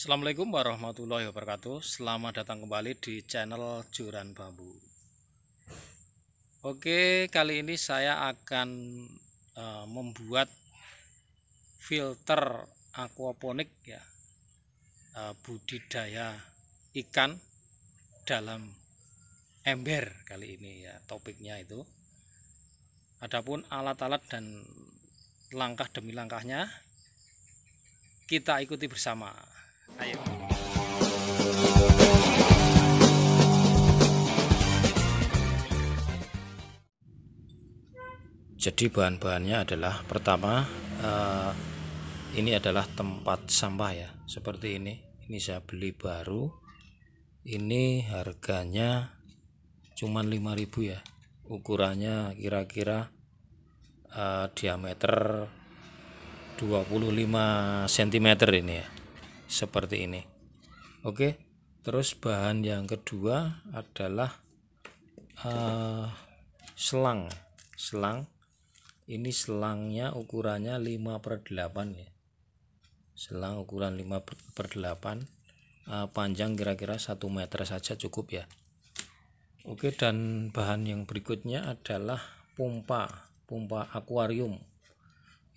Assalamualaikum warahmatullahi wabarakatuh Selamat datang kembali di channel Juran Bambu Oke kali ini saya akan e, membuat filter aquaponik ya e, budidaya ikan dalam ember kali ini ya topiknya itu Adapun alat-alat dan langkah demi langkahnya kita ikuti bersama. Ayo. Jadi bahan-bahannya adalah pertama eh, ini adalah tempat sampah ya seperti ini. Ini saya beli baru. Ini harganya cuman 5000 ya. Ukurannya kira-kira eh, diameter 25 cm ini ya seperti ini oke terus bahan yang kedua adalah uh, selang selang ini selangnya ukurannya 5 per 8 ya selang ukuran 5 per 8 uh, eh, panjang kira-kira 1 meter saja cukup ya Oke dan bahan yang berikutnya adalah pompa pompa akuarium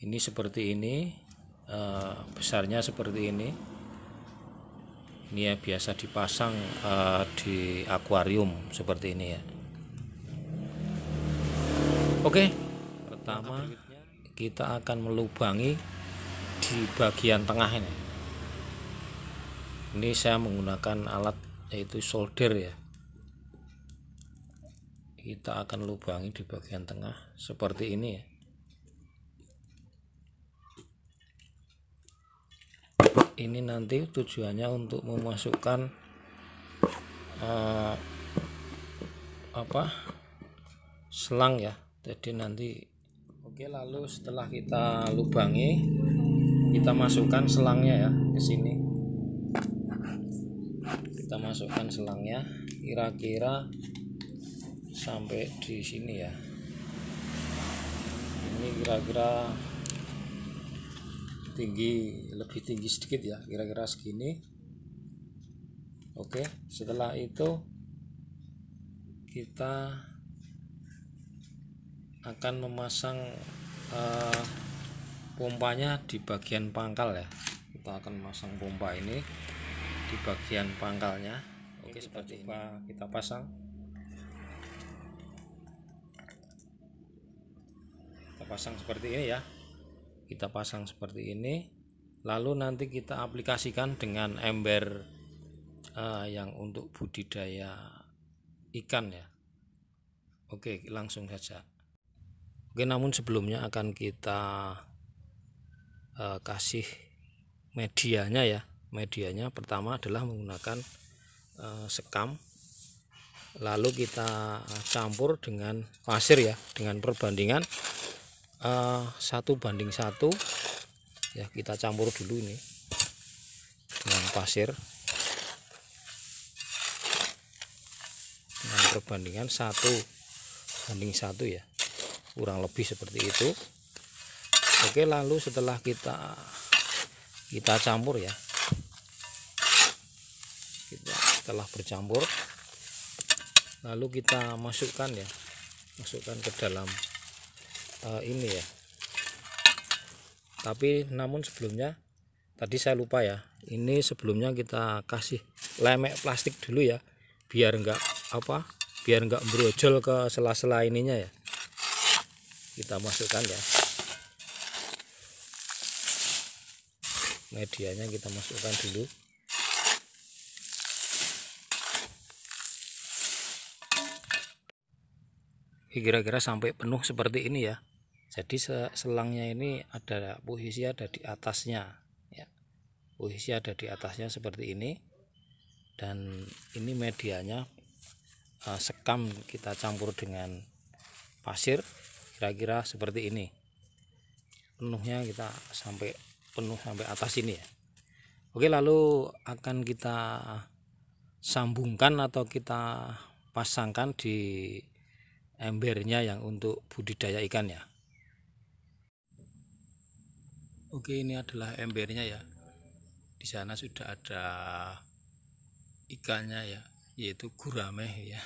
ini seperti ini uh, besarnya seperti ini ini ya biasa dipasang uh, di akuarium seperti ini ya oke pertama kita akan melubangi di bagian tengah ini ini saya menggunakan alat yaitu solder ya kita akan lubangi di bagian tengah seperti ini ya ini nanti tujuannya untuk memasukkan uh, apa selang ya jadi nanti oke lalu setelah kita lubangi kita masukkan selangnya ya ke sini kita masukkan selangnya kira-kira sampai di sini ya ini kira-kira tinggi lebih tinggi sedikit ya kira-kira segini oke setelah itu kita akan memasang uh, pompanya di bagian pangkal ya kita akan memasang pompa ini di bagian pangkalnya oke kita seperti coba ini. kita pasang kita pasang seperti ini ya kita pasang seperti ini lalu nanti kita aplikasikan dengan ember uh, yang untuk budidaya ikan ya Oke langsung saja Oke namun sebelumnya akan kita uh, kasih medianya ya medianya pertama adalah menggunakan uh, sekam lalu kita campur dengan pasir ya dengan perbandingan Eh, satu banding satu ya kita campur dulu ini dengan pasir dengan perbandingan satu banding satu ya kurang lebih seperti itu Oke lalu setelah kita kita campur ya kita telah bercampur lalu kita masukkan ya masukkan ke dalam uh, ini ya tapi namun sebelumnya tadi saya lupa ya ini sebelumnya kita kasih lemek plastik dulu ya biar enggak apa biar enggak brojol ke sela-sela ininya ya kita masukkan ya medianya kita masukkan dulu kira-kira sampai penuh seperti ini ya jadi selangnya ini ada posisi ada di atasnya ya posisi ada di atasnya seperti ini dan ini medianya uh, sekam kita campur dengan pasir kira-kira seperti ini penuhnya kita sampai penuh sampai atas ini ya Oke lalu akan kita sambungkan atau kita pasangkan di embernya yang untuk budidaya ikan ya Oke, ini adalah embernya ya. Di sana sudah ada ikannya ya, yaitu gurame ya.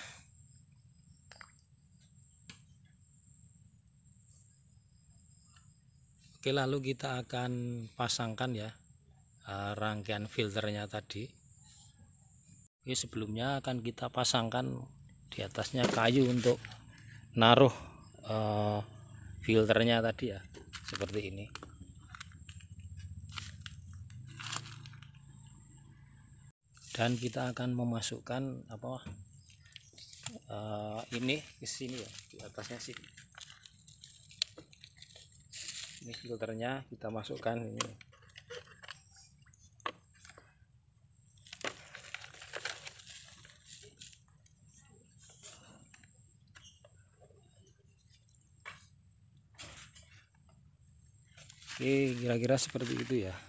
Oke, lalu kita akan pasangkan ya eh, rangkaian filternya tadi. Oke, sebelumnya akan kita pasangkan di atasnya kayu untuk naruh uh, filternya tadi ya seperti ini dan kita akan memasukkan apa uh, ini ke sini ya di atasnya sih ini filternya kita masukkan ini Oke, kira-kira seperti itu ya.